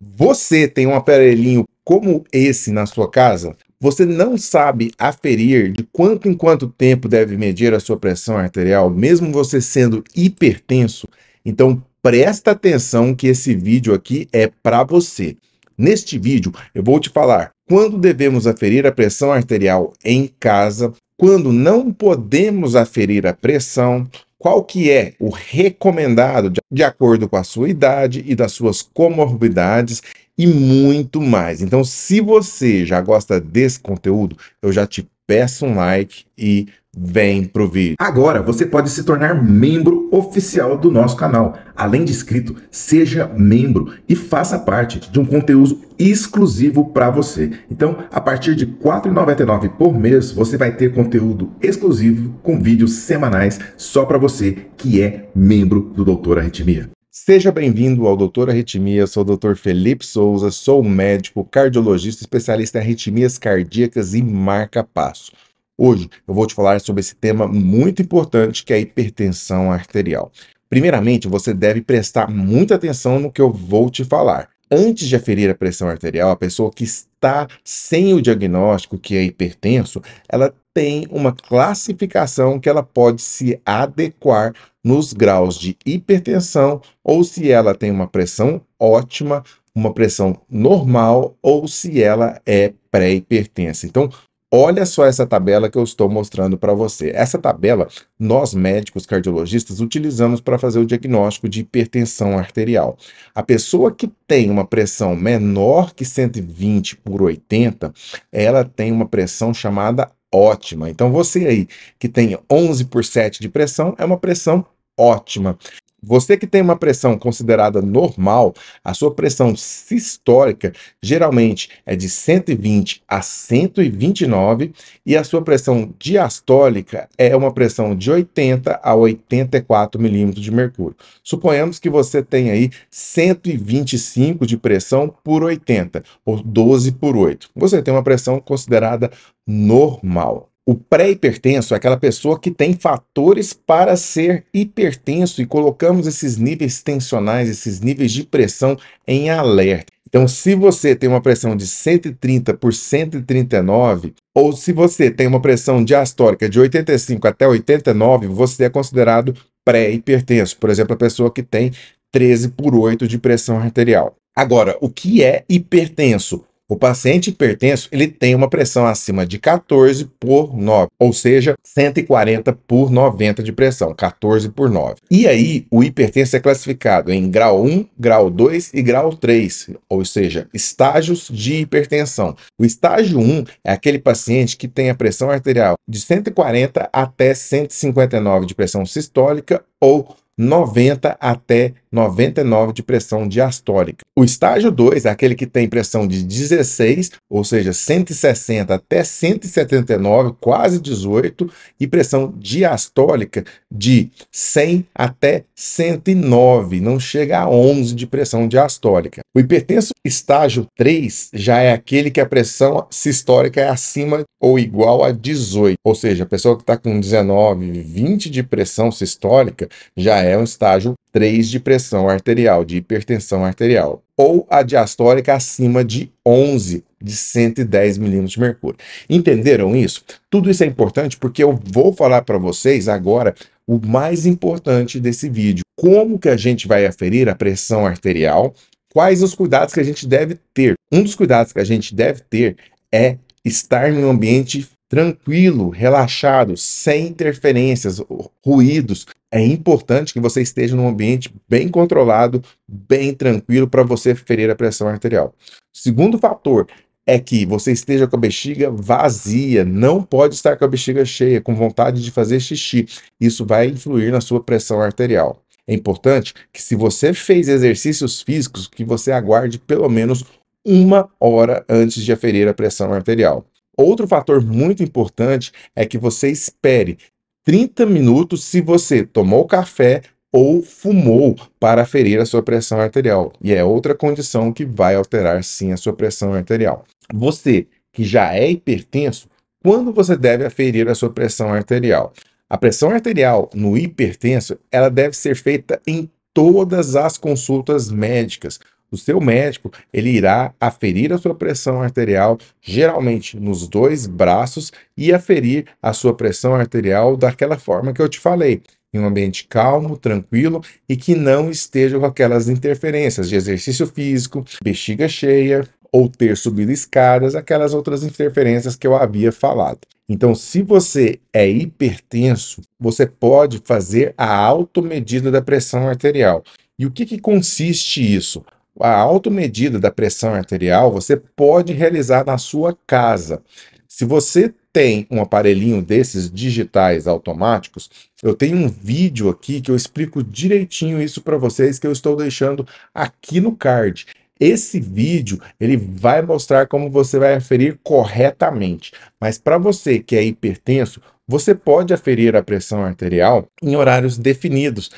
você tem um aparelhinho como esse na sua casa, você não sabe aferir de quanto em quanto tempo deve medir a sua pressão arterial, mesmo você sendo hipertenso. Então, presta atenção que esse vídeo aqui é para você. Neste vídeo, eu vou te falar quando devemos aferir a pressão arterial em casa, quando não podemos aferir a pressão, qual que é o recomendado de acordo com a sua idade e das suas comorbidades e muito mais. Então, se você já gosta desse conteúdo, eu já te peça um like e vem pro vídeo. Agora você pode se tornar membro oficial do nosso canal. Além de inscrito, seja membro e faça parte de um conteúdo exclusivo para você. Então, a partir de R$ 4,99 por mês, você vai ter conteúdo exclusivo com vídeos semanais só para você que é membro do Doutor Arritmia. Seja bem-vindo ao Doutor Arritmia, sou o Dr. Felipe Souza, sou médico, cardiologista, especialista em arritmias cardíacas e marca-passo. Hoje eu vou te falar sobre esse tema muito importante que é a hipertensão arterial. Primeiramente, você deve prestar muita atenção no que eu vou te falar antes de aferir a pressão arterial, a pessoa que está sem o diagnóstico que é hipertenso, ela tem uma classificação que ela pode se adequar nos graus de hipertensão ou se ela tem uma pressão ótima, uma pressão normal ou se ela é pré-hipertensa. Então, Olha só essa tabela que eu estou mostrando para você. Essa tabela, nós médicos cardiologistas utilizamos para fazer o diagnóstico de hipertensão arterial. A pessoa que tem uma pressão menor que 120 por 80, ela tem uma pressão chamada ótima. Então você aí que tem 11 por 7 de pressão, é uma pressão ótima. Você que tem uma pressão considerada normal, a sua pressão sistólica geralmente é de 120 a 129 e a sua pressão diastólica é uma pressão de 80 a 84 milímetros de mercúrio. Suponhamos que você tenha aí 125 de pressão por 80 ou 12 por 8. Você tem uma pressão considerada normal. O pré-hipertenso é aquela pessoa que tem fatores para ser hipertenso e colocamos esses níveis tensionais, esses níveis de pressão em alerta. Então, se você tem uma pressão de 130 por 139, ou se você tem uma pressão diastórica de 85 até 89, você é considerado pré-hipertenso. Por exemplo, a pessoa que tem 13 por 8 de pressão arterial. Agora, o que é hipertenso? O paciente hipertenso ele tem uma pressão acima de 14 por 9, ou seja, 140 por 90 de pressão, 14 por 9. E aí, o hipertenso é classificado em grau 1, grau 2 e grau 3, ou seja, estágios de hipertensão. O estágio 1 é aquele paciente que tem a pressão arterial de 140 até 159 de pressão sistólica ou 90 até 99 de pressão diastólica. O estágio 2 é aquele que tem pressão de 16, ou seja, 160 até 179, quase 18, e pressão diastólica de 100 até 109, não chega a 11 de pressão diastólica. O hipertenso estágio 3 já é aquele que a pressão sistólica é acima ou igual a 18, ou seja, a pessoa que está com 19, 20 de pressão sistólica já é é um estágio 3 de pressão arterial, de hipertensão arterial, ou a diastólica acima de 11, de 110 milímetros de mercúrio. Entenderam isso? Tudo isso é importante porque eu vou falar para vocês agora o mais importante desse vídeo. Como que a gente vai aferir a pressão arterial? Quais os cuidados que a gente deve ter? Um dos cuidados que a gente deve ter é estar em um ambiente tranquilo, relaxado, sem interferências, ruídos. É importante que você esteja num ambiente bem controlado, bem tranquilo para você ferir a pressão arterial. Segundo fator é que você esteja com a bexiga vazia, não pode estar com a bexiga cheia, com vontade de fazer xixi. Isso vai influir na sua pressão arterial. É importante que se você fez exercícios físicos, que você aguarde pelo menos uma hora antes de aferir a pressão arterial. Outro fator muito importante é que você espere 30 minutos se você tomou café ou fumou para ferir a sua pressão arterial. E é outra condição que vai alterar sim a sua pressão arterial. Você que já é hipertenso, quando você deve aferir a sua pressão arterial? A pressão arterial no hipertenso, ela deve ser feita em todas as consultas médicas o seu médico ele irá aferir a sua pressão arterial, geralmente nos dois braços, e aferir a sua pressão arterial daquela forma que eu te falei em um ambiente calmo, tranquilo e que não esteja com aquelas interferências de exercício físico, bexiga cheia ou ter subido escadas, aquelas outras interferências que eu havia falado. Então, se você é hipertenso, você pode fazer a automedida da pressão arterial. E o que, que consiste isso? a automedida da pressão arterial você pode realizar na sua casa. Se você tem um aparelhinho desses digitais automáticos, eu tenho um vídeo aqui que eu explico direitinho isso para vocês que eu estou deixando aqui no card. Esse vídeo ele vai mostrar como você vai aferir corretamente, mas para você que é hipertenso, você pode aferir a pressão arterial em horários definidos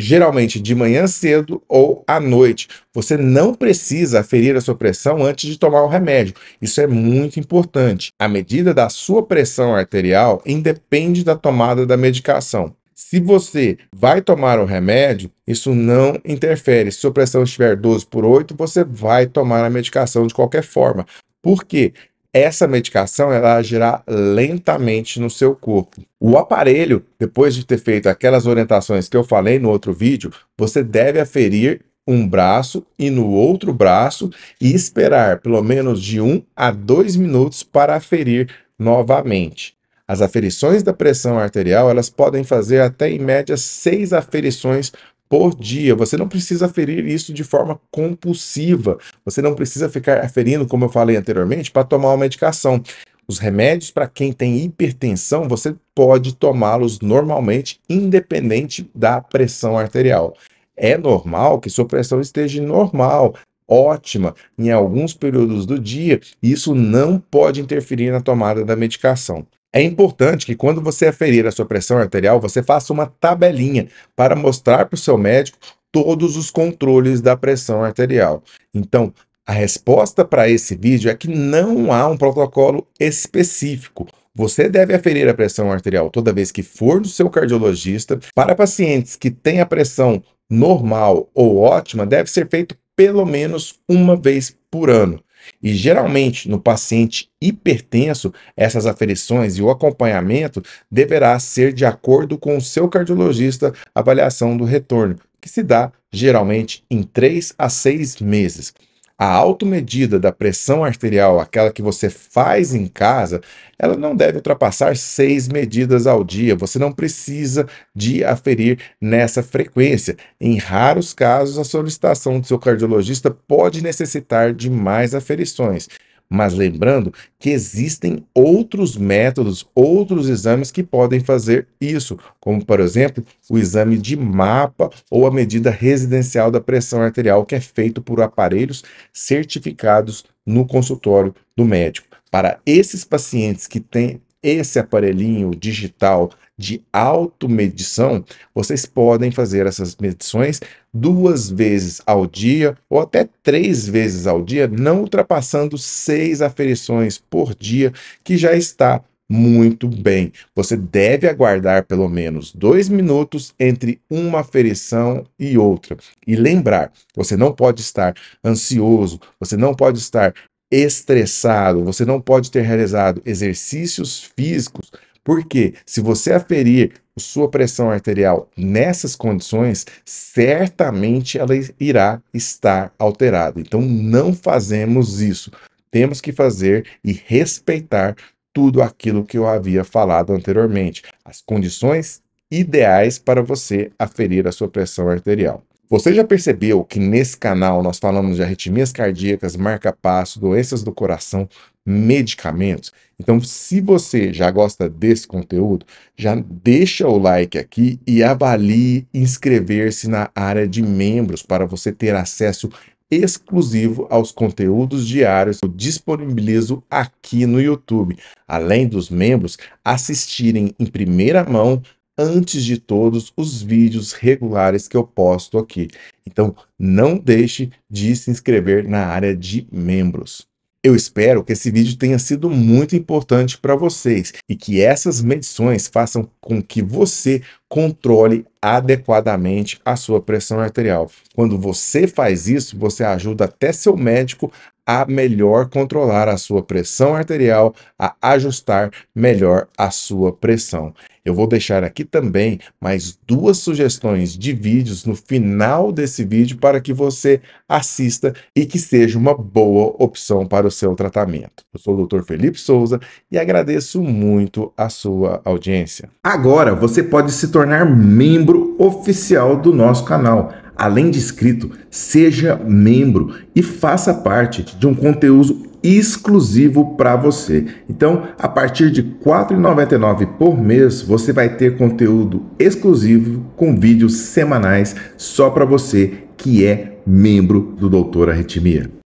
geralmente de manhã cedo ou à noite. Você não precisa aferir a sua pressão antes de tomar o remédio. Isso é muito importante. A medida da sua pressão arterial independe da tomada da medicação. Se você vai tomar o remédio, isso não interfere. Se sua pressão estiver 12 por 8, você vai tomar a medicação de qualquer forma. Por quê? essa medicação ela agirá lentamente no seu corpo. O aparelho, depois de ter feito aquelas orientações que eu falei no outro vídeo, você deve aferir um braço e no outro braço e esperar pelo menos de 1 a 2 minutos para aferir novamente. As aferições da pressão arterial, elas podem fazer até em média 6 aferições por dia. Você não precisa ferir isso de forma compulsiva. Você não precisa ficar ferindo, como eu falei anteriormente, para tomar uma medicação. Os remédios para quem tem hipertensão, você pode tomá-los normalmente, independente da pressão arterial. É normal que sua pressão esteja normal, ótima, em alguns períodos do dia, e isso não pode interferir na tomada da medicação. É importante que quando você aferir a sua pressão arterial, você faça uma tabelinha para mostrar para o seu médico todos os controles da pressão arterial. Então, a resposta para esse vídeo é que não há um protocolo específico. Você deve aferir a pressão arterial toda vez que for no seu cardiologista. Para pacientes que têm a pressão normal ou ótima, deve ser feito pelo menos uma vez por ano. E geralmente, no paciente hipertenso, essas aferições e o acompanhamento deverá ser de acordo com o seu cardiologista avaliação do retorno, que se dá geralmente em 3 a 6 meses a automedida da pressão arterial, aquela que você faz em casa, ela não deve ultrapassar seis medidas ao dia. Você não precisa de aferir nessa frequência. Em raros casos, a solicitação do seu cardiologista pode necessitar de mais aferições. Mas lembrando que existem outros métodos, outros exames que podem fazer isso, como por exemplo o exame de mapa ou a medida residencial da pressão arterial, que é feito por aparelhos certificados no consultório do médico. Para esses pacientes que têm esse aparelhinho digital de automedição, vocês podem fazer essas medições duas vezes ao dia ou até três vezes ao dia, não ultrapassando seis aferições por dia, que já está muito bem. Você deve aguardar pelo menos dois minutos entre uma aferição e outra. E lembrar: você não pode estar ansioso, você não pode estar estressado, você não pode ter realizado exercícios físicos, porque se você aferir sua pressão arterial nessas condições, certamente ela irá estar alterada. Então não fazemos isso. Temos que fazer e respeitar tudo aquilo que eu havia falado anteriormente, as condições ideais para você aferir a sua pressão arterial. Você já percebeu que nesse canal nós falamos de arritmias cardíacas, marca-passo, doenças do coração, medicamentos? Então, se você já gosta desse conteúdo, já deixa o like aqui e avalie inscrever-se na área de membros para você ter acesso exclusivo aos conteúdos diários que eu disponibilizo aqui no YouTube. Além dos membros assistirem em primeira mão antes de todos os vídeos regulares que eu posto aqui. Então, não deixe de se inscrever na área de membros. Eu espero que esse vídeo tenha sido muito importante para vocês e que essas medições façam com que você controle adequadamente a sua pressão arterial. Quando você faz isso, você ajuda até seu médico a melhor controlar a sua pressão arterial, a ajustar melhor a sua pressão. Eu vou deixar aqui também mais duas sugestões de vídeos no final desse vídeo para que você assista e que seja uma boa opção para o seu tratamento. Eu sou o Dr. Felipe Souza e agradeço muito a sua audiência. Agora você pode se tornar membro oficial do nosso canal Além de inscrito, seja membro e faça parte de um conteúdo exclusivo para você. Então, a partir de R$ 4,99 por mês, você vai ter conteúdo exclusivo com vídeos semanais só para você que é membro do Doutor Arritmia.